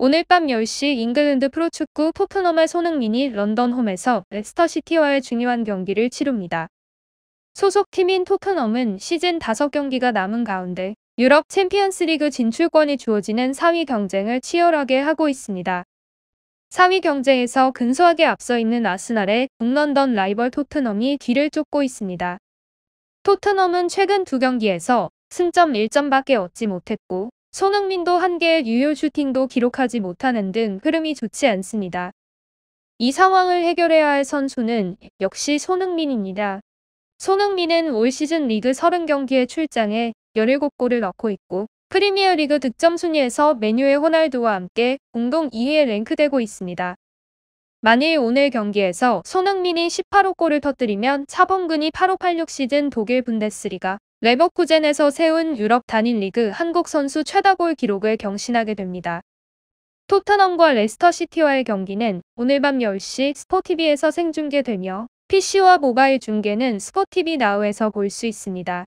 오늘 밤 10시 잉글랜드 프로축구 포트넘의 손흥민이 런던 홈에서 레스터시티와의 중요한 경기를 치릅니다. 소속팀인 토트넘은 시즌 5경기가 남은 가운데 유럽 챔피언스리그 진출권이 주어지는 4위 경쟁을 치열하게 하고 있습니다. 4위 경쟁에서 근소하게 앞서 있는 아스날의 북런던 라이벌 토트넘이 뒤를 쫓고 있습니다. 토트넘은 최근 두 경기에서 승점 1점밖에 얻지 못했고 손흥민도 한 개의 유효 슈팅도 기록하지 못하는 등 흐름이 좋지 않습니다. 이 상황을 해결해야 할 선수는 역시 손흥민입니다. 손흥민은 올 시즌 리그 30경기에 출장해 17골을 넣고 있고 프리미어리그 득점 순위에서 메뉴의 호날두와 함께 공동 2위에 랭크되고 있습니다. 만일 오늘 경기에서 손흥민이 18호 골을 터뜨리면 차범근이 8586 시즌 독일 분데스리가 레버쿠젠에서 세운 유럽 단일 리그 한국 선수 최다골 기록을 경신하게 됩니다. 토트넘과 레스터시티와의 경기는 오늘 밤 10시 스포티비에서 생중계되며 PC와 모바일 중계는 스포티비 나우에서 볼 수 있습니다.